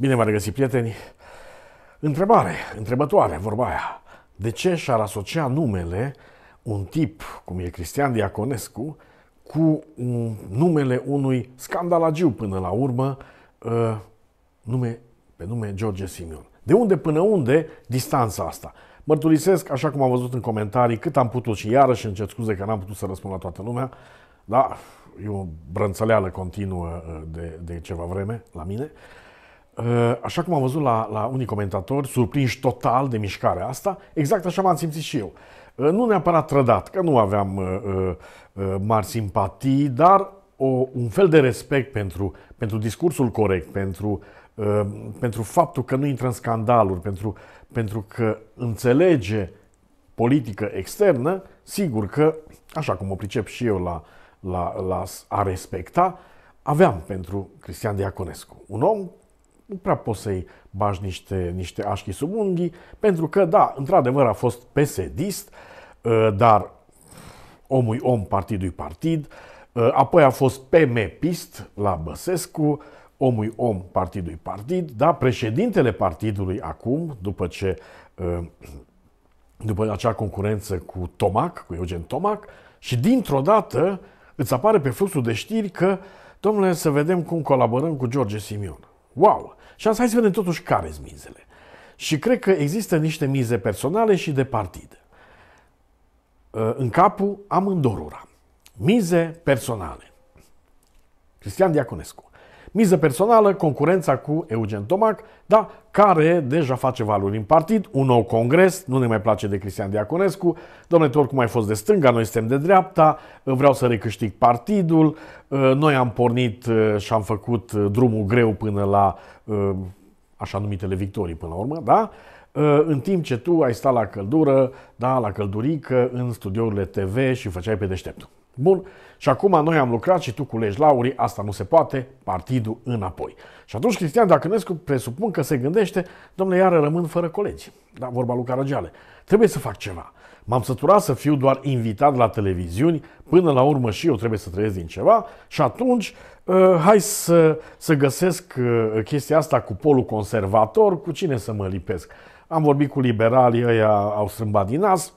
Bine v a regăsit, prieteni! Întrebare, întrebătoare, vorba aia. De ce și-ar asocia numele un tip, cum e Cristian Diaconescu, cu numele unui scandalagiu până la urmă, ă, nume, pe nume George Simion? De unde până unde distanța asta? Mărturisesc, așa cum am văzut în comentarii, cât am putut și iarăși îmi scuze că n-am putut să răspund la toată lumea, dar e o brănțăleală continuă ă, de, de ceva vreme la mine. Uh, Ă, așa cum am văzut la, la unii comentatori, surprinși total de mișcarea asta, exact așa m-am simțit și eu. Ă, nu neapărat trădat, că nu aveam ă, mari simpatii, dar o, un fel de respect pentru, pentru discursul corect, pentru, pentru faptul că nu intră în scandaluri, pentru, pentru că înțelege politică externă, sigur că, așa cum o pricep și eu la, la, la a respecta, aveam pentru Cristian Diaconescu. Un om nu prea poți să-i bagi niște, niște așchi sub unghii, pentru că, da, într-adevăr a fost PSD, uh, dar omul om, partidul partid, uh, apoi a fost PMPist la Băsescu, omul om, partidul partid, da, președintele partidului acum, după ce uh, după acea concurență cu Tomac, cu Eugen Tomac, și dintr-o dată îți apare pe fluxul de știri că, domnule, să vedem cum colaborăm cu George Simion. Wow! Și asta hai să vedem totuși care sunt mizele. Și cred că există niște mize personale și de partid. Uh, în capul amândorura. Mize personale. Cristian Diaconescu. Miză personală, concurența cu Eugen Tomac, da, care deja face valuri în partid, un nou congres, nu ne mai place de Cristian Diaconescu, domnule, tu oricum ai fost de stânga, noi suntem de dreapta, vreau să recâștig partidul, uh, noi am pornit uh, și am făcut uh, drumul greu până la așa numitele victorii până la urmă, da? în timp ce tu ai stat la căldură, da, la căldurică, în studiourile TV și făceai pe deșteptul. Bun, și acum noi am lucrat și tu culegi laurii, asta nu se poate, partidul înapoi. Și atunci Cristian Dacănescu presupun că se gândește, domnule, iară rămân fără colegi. Da, vorba lui Caragiale. Trebuie să fac ceva. M-am săturat să fiu doar invitat la televiziuni, până la urmă și eu trebuie să trăiesc din ceva și atunci uh, hai să, să găsesc uh, chestia asta cu polul conservator, cu cine să mă lipesc. Am vorbit cu liberalii, ăia au strâmbat din nas,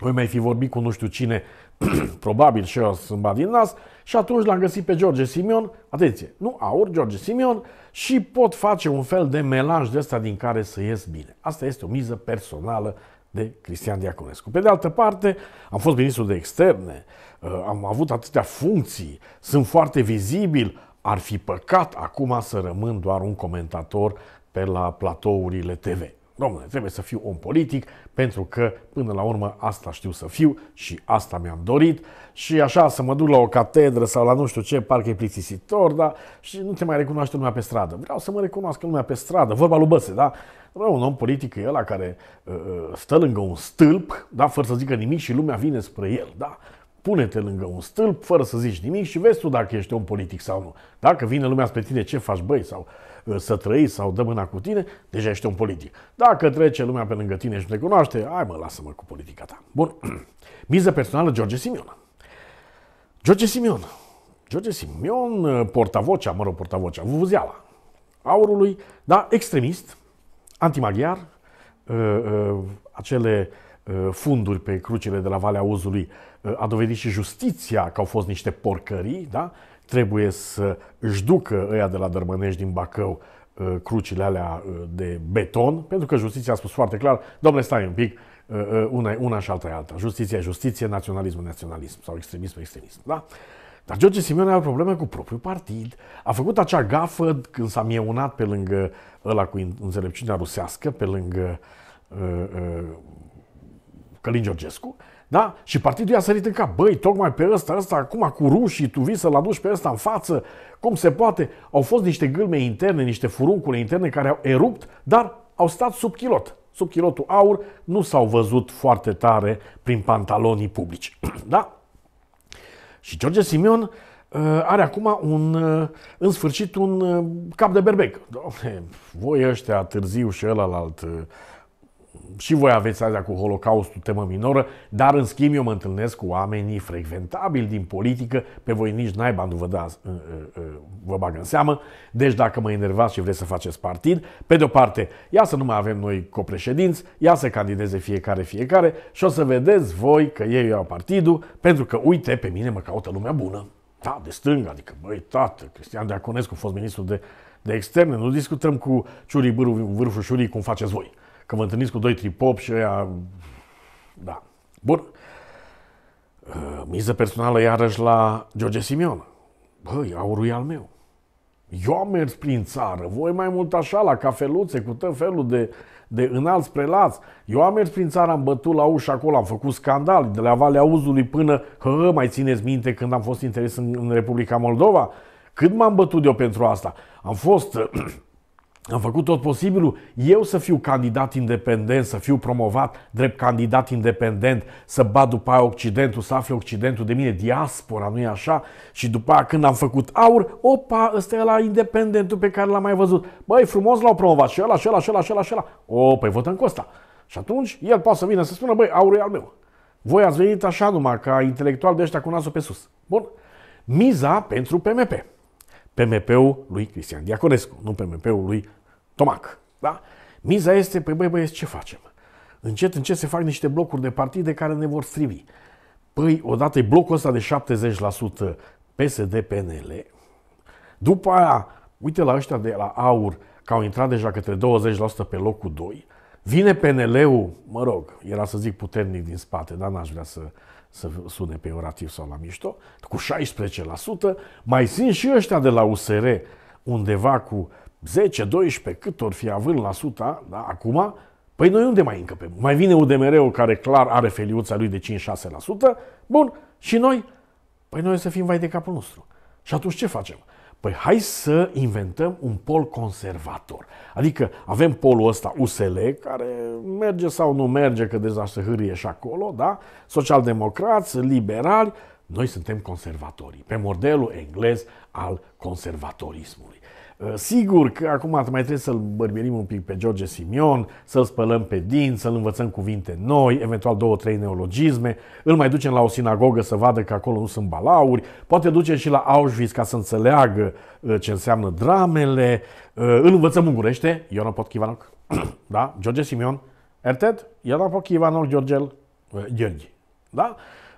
voi mai fi vorbit cu nu știu cine, probabil și eu sunt bat din nas, și atunci l-am găsit pe George Simion, atenție, nu aur, George Simion, și pot face un fel de melanj de ăsta din care să ies bine. Asta este o miză personală de Cristian Diaconescu. Pe de altă parte, am fost ministru de externe, uh, am avut atâtea funcții, sunt foarte vizibil, ar fi păcat acum să rămân doar un comentator pe la platourile TV. Domnule, trebuie să fiu om politic pentru că până la urmă asta știu să fiu și asta mi-am dorit și așa să mă duc la o catedră sau la nu știu ce, parcă e plictisitor, da? Și nu te mai recunoaște lumea pe stradă. Vreau să mă recunoască lumea pe stradă, vorba lui Băse, da? Vreau un om politic e ăla care uh, uh, stă lângă un stâlp, da? Fără să zică nimic și lumea vine spre el, da? Pune-te lângă un stâlp, fără să zici nimic și vezi tu dacă ești un politic sau nu. Dacă vine lumea spre tine, ce faci băi sau ă, să trăi sau dă mâna cu tine, deja ești un politic. Dacă trece lumea pe lângă tine și nu te cunoaște, hai mă, lasă-mă cu politica ta. Bun, miză personală George Simion. George Simion. George Simion, ă, portavocea, mă rog, portavocea, vuvuzeala aurului, da, extremist, antimaghiar, ă, acele funduri pe crucile de la Valea Uzului a dovedit și justiția că au fost niște porcării, da? trebuie să își ducă ăia de la Dărmănești din Bacău uh, crucile alea uh, de beton, pentru că justiția a spus foarte clar, domnule, stai un pic, uh, una, una și alta e alta. Justiția e justiție, naționalismul naționalism sau extremism extremism. Da? Dar George Simeone are probleme cu propriul partid. A făcut acea gafă când s-a mieunat pe lângă ăla cu înțelepciunea rusească, pe lângă uh, uh, Călin Georgescu, da? Și partidul i-a sărit în cap. Băi, tocmai pe ăsta, ăsta, acum cu rușii, tu vii să-l aduci pe ăsta în față, cum se poate? Au fost niște gâlme interne, niște furuncule interne care au erupt, dar au stat sub kilot, Sub kilotul aur nu s-au văzut foarte tare prin pantalonii publici. da? Și George Simion uh, are acum un, uh, în sfârșit un uh, cap de berbec. Doamne, voi ăștia târziu și ălalt și voi aveți azi cu Holocaustul temă minoră, dar în schimb eu mă întâlnesc cu oamenii frecventabili din politică, pe voi nici naiba nu vă, da, vă bag în seamă, deci dacă mă enervați și vreți să faceți partid, pe de o parte, ia să nu mai avem noi copreședinți, ia să candideze fiecare fiecare și o să vedeți voi că ei iau partidul, pentru că uite, pe mine mă caută lumea bună. Da, de stânga, adică, băi, tată, Cristian Deaconescu, fost ministru de, de externe, nu discutăm cu ciurii bârul, vârful șurii cum faceți voi că vă întâlniți cu doi tripop și ăia... Da. Bun. Uh, miză personală iarăși la George Simion. Băi, aurul e al meu. Eu am mers prin țară, voi mai mult așa, la cafeluțe, cu tot felul de, de înalți prelați. Eu am mers prin țară, am bătut la ușa acolo, am făcut scandal, de la Valea Uzului până, hă, mai țineți minte când am fost interes în, în Republica Moldova? Cât m-am bătut eu pentru asta? Am fost Am făcut tot posibilul eu să fiu candidat independent, să fiu promovat drept candidat independent, să bat după aia Occidentul, să afle Occidentul de mine, diaspora, nu-i așa? Și după aia când am făcut aur, opa, ăsta e la independentul pe care l-am mai văzut. Băi, frumos l-au promovat și ăla, și ăla, și ăla, și ăla, și ăla. O, păi votăm cu ăsta. Și atunci el poate să vină să spună, băi, aurul e al meu. Voi ați venit așa numai, ca intelectual de ăștia cu nasul pe sus. Bun. Miza pentru PMP. PMP-ul lui Cristian Diaconescu, nu PMP-ul lui Tomac. Da? Miza este, pe păi băi băieți, ce facem? Încet, încet se fac niște blocuri de partide care ne vor strivi. Păi, odată e blocul ăsta de 70% PSD-PNL, după aia, uite la ăștia de la AUR, că au intrat deja către 20% pe locul 2, vine PNL-ul, mă rog, era să zic puternic din spate, dar n-aș vrea să să sune orativ sau la mișto, cu 16%, mai sunt și ăștia de la USR undeva cu 10-12, cât ori fi având la suta, da, acum, păi noi unde mai încăpem? Mai vine UDMR-ul care clar are feliuța lui de 5-6%, bun, și noi? Păi noi să fim vai de capul nostru. Și atunci ce facem? Păi hai să inventăm un pol conservator. Adică avem polul ăsta USL, care merge sau nu merge, că deja se hârie și acolo, da? Socialdemocrați, liberali, noi suntem conservatorii, pe modelul englez al conservatorismului. Ă, sigur că acum mai trebuie să-l bărbierim un pic pe George Simion, să-l spălăm pe din, să-l învățăm cuvinte noi, eventual două, trei neologisme, îl mai ducem la o sinagogă să vadă că acolo nu sunt balauri, poate ducem și la Auschwitz ca să înțeleagă ă, ce înseamnă dramele, ă, îl învățăm ungurește, Iona Potchivanoc, da? George Simion, Erted, Iona Potchivanoc, Georgel, Gheorghe, da?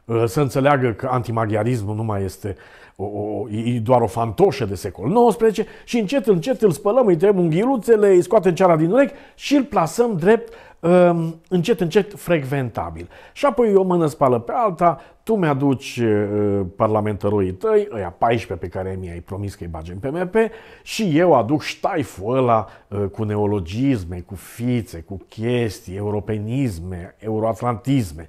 Ă, să înțeleagă că antimaghiarismul nu mai este o, o, e doar o fantoșă de secol XIX și încet, încet îl spălăm, îi tăiem unghiuluțele, îi scoatem ceara din urechi și îl plasăm drept ă, încet, încet frecventabil. Și apoi o mână spală pe alta, tu mi-aduci ă, parlamentaroii tăi, ăia 14 pe care mi-ai promis că îi bagem pe MP și eu aduc ștaiful ăla cu neologisme, cu fițe, cu chestii, europenisme, euroatlantisme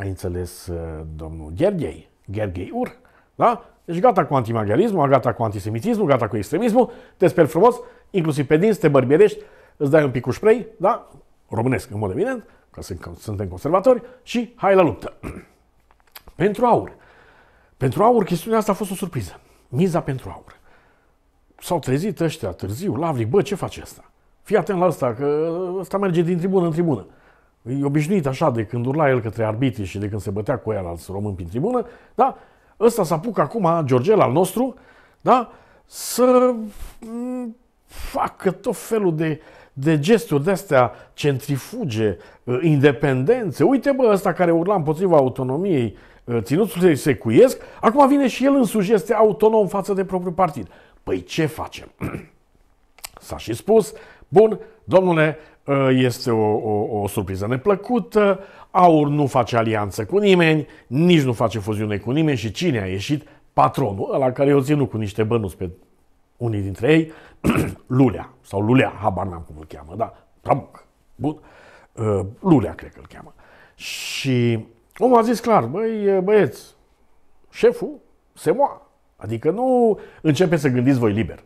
a înțeles uh, domnul Gherghei, Gherghei Ur, da? Deci gata cu antimaghiarismul, gata cu antisemitismul, gata cu extremismul, te speli frumos, inclusiv pe dinți, te bărbierești, îți dai un pic cu spray, da? Românesc, în mod evident, că suntem conservatori, și hai la luptă. pentru aur. Pentru aur, chestiunea asta a fost o surpriză. Miza pentru aur. S-au trezit ăștia târziu, lavric, bă, ce face asta? Fii atent la asta, că asta merge din tribună în tribună e obișnuit așa de când urla el către arbitri și de când se bătea cu el alți români prin tribună, da? Ăsta s-a pus acum, Georgel al nostru, da? Să mm, facă tot felul de, de gesturi de-astea, centrifuge, uh, independențe. Uite bă, ăsta care urla împotriva autonomiei, uh, ținutului secuiesc, acum vine și el însuși, este autonom față de propriul partid. Păi ce facem? S-a și spus, bun, domnule, Ă, este o, o, o surpriză neplăcută, Aur nu face alianță cu nimeni, nici nu face fuziune cu nimeni și cine a ieșit? Patronul, ăla care eu ținut cu niște bănuți pe unii dintre ei, Lulea, sau Lulea, habar n-am cum îl cheamă, da, Trabuc, bun, ă, Lulea cred că îl cheamă. Și omul a zis clar, băi ă, băieți, șeful se moa, adică nu începe să gândiți voi liber.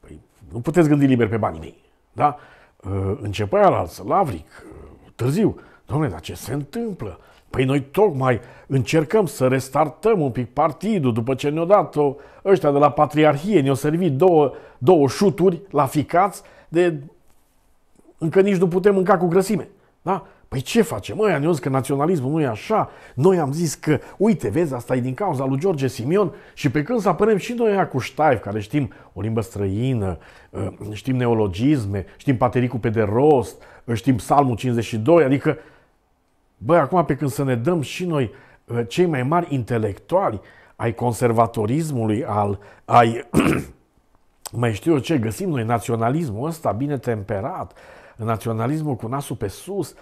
Păi, nu puteți gândi liber pe banii mei, da? Uh, începea la Slavric, uh, târziu, domnule, dar ce se întâmplă? Păi noi tocmai încercăm să restartăm un pic partidul după ce ne-au dat ăștia de la Patriarhie, ne-au servit două, două șuturi la ficați de încă nici nu putem mânca cu grăsime. Da? Păi ce facem? Măi, ne că naționalismul nu e așa. Noi am zis că, uite, vezi, asta e din cauza lui George Simion și pe când să apărăm și noi cu Ștaif, care știm o limbă străină, ă, știm neologisme, știm patericul pe de rost, ă, știm psalmul 52, adică, băi, acum pe când să ne dăm și noi ă, cei mai mari intelectuali ai conservatorismului, al, ai, mai știu eu ce, găsim noi naționalismul ăsta bine temperat, naționalismul cu nasul pe sus,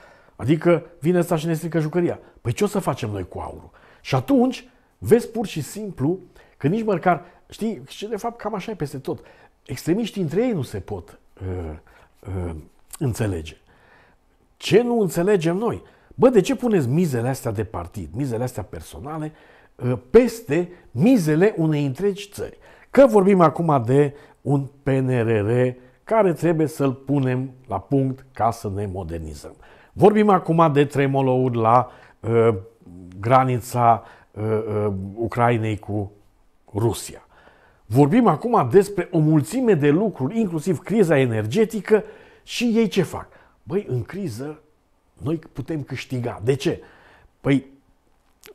Adică vine ăsta și ne strică jucăria. Păi ce o să facem noi cu aurul? Și atunci vezi pur și simplu că nici măcar, știi, și de fapt cam așa e peste tot. Extremiștii între ei nu se pot uh, uh, înțelege. Ce nu înțelegem noi? Bă, de ce puneți mizele astea de partid, mizele astea personale, uh, peste mizele unei întregi țări? Că vorbim acum de un PNRR care trebuie să-l punem la punct ca să ne modernizăm. Vorbim acum de tremolouri la uh, granița uh, uh, Ucrainei cu Rusia. Vorbim acum despre o mulțime de lucruri, inclusiv criza energetică și ei ce fac? Băi, în criză noi putem câștiga. De ce? Păi,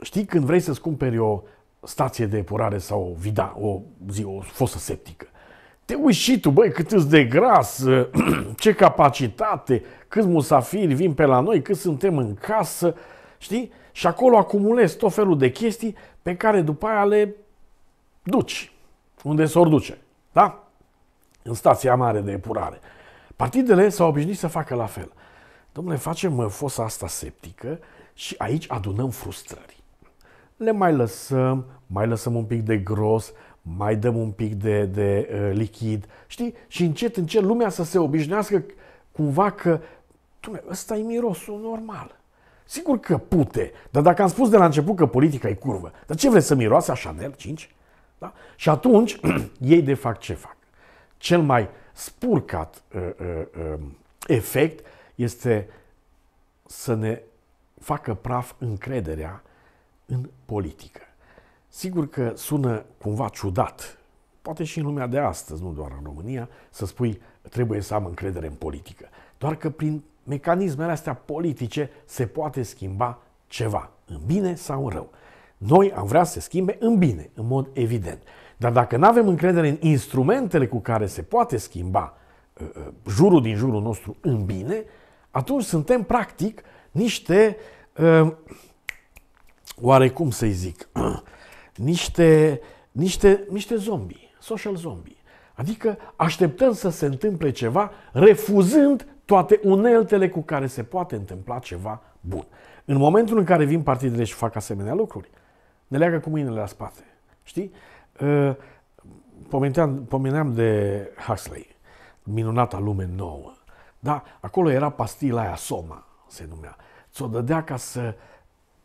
știi când vrei să-ți cumperi o stație de epurare sau o vida, o zi, o fosă septică, te uiți și tu, băi, cât de gras, ce capacitate, câți musafiri vin pe la noi, cât suntem în casă, știi? Și acolo acumulezi tot felul de chestii pe care după aia le duci, unde s-o duce, da? În stația mare de epurare. Partidele s-au obișnuit să facă la fel. Domnule, facem uh, fosa asta septică și aici adunăm frustrări. Le mai lăsăm, mai lăsăm un pic de gros, mai dăm un pic de, de uh, lichid, știi? Și încet, încet lumea să se obișnuiască cumva că, dumne, ăsta e mirosul normal. Sigur că pute, dar dacă am spus de la început că politica e curvă, dar ce vreți să miroase a Chanel 5? Da? Și atunci ei de fapt ce fac? Cel mai spurcat uh, uh, uh, efect este să ne facă praf încrederea în politică. Sigur că sună cumva ciudat, poate și în lumea de astăzi, nu doar în România, să spui trebuie să am încredere în politică. Doar că prin mecanismele astea politice se poate schimba ceva, în bine sau în rău. Noi am vrea să se schimbe în bine, în mod evident. Dar dacă nu avem încredere în instrumentele cu care se poate schimba uh, uh, jurul din jurul nostru în bine, atunci suntem practic niște, uh, oarecum să-i zic, niște, niște, niște zombie, social zombie. Adică așteptăm să se întâmple ceva refuzând toate uneltele cu care se poate întâmpla ceva bun. În momentul în care vin partidele și fac asemenea lucruri, ne leagă cu mâinile la spate. Știi? Uh, pomeneam, pomeneam de Huxley, minunata lume nouă. Da? Acolo era pastila aia Soma, se numea. Ți-o dădea ca să,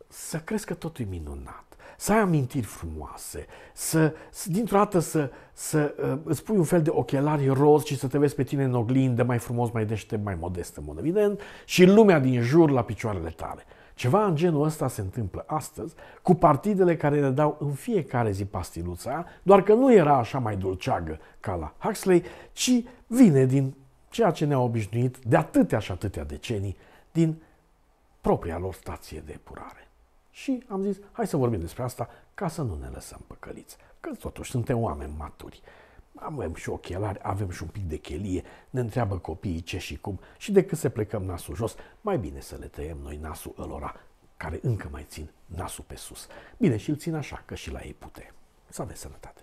să crezi că totul e minunat să ai amintiri frumoase, să, să dintr-o dată să, să uh, îți pui un fel de ochelari roz și să te vezi pe tine în oglindă, mai frumos, mai deștept, mai modest în mod evident, și lumea din jur la picioarele tale. Ceva în genul ăsta se întâmplă astăzi cu partidele care ne dau în fiecare zi pastiluța, doar că nu era așa mai dulceagă ca la Huxley, ci vine din ceea ce ne-a obișnuit de atâtea și atâtea decenii, din propria lor stație de epurare. Și am zis, hai să vorbim despre asta ca să nu ne lăsăm păcăliți, că totuși suntem oameni maturi. Avem și ochelari, avem și un pic de chelie, ne întreabă copiii ce și cum și decât să plecăm nasul jos, mai bine să le tăiem noi nasul ălora care încă mai țin nasul pe sus. Bine, și îl țin așa, că și la ei pute. Să aveți sănătate!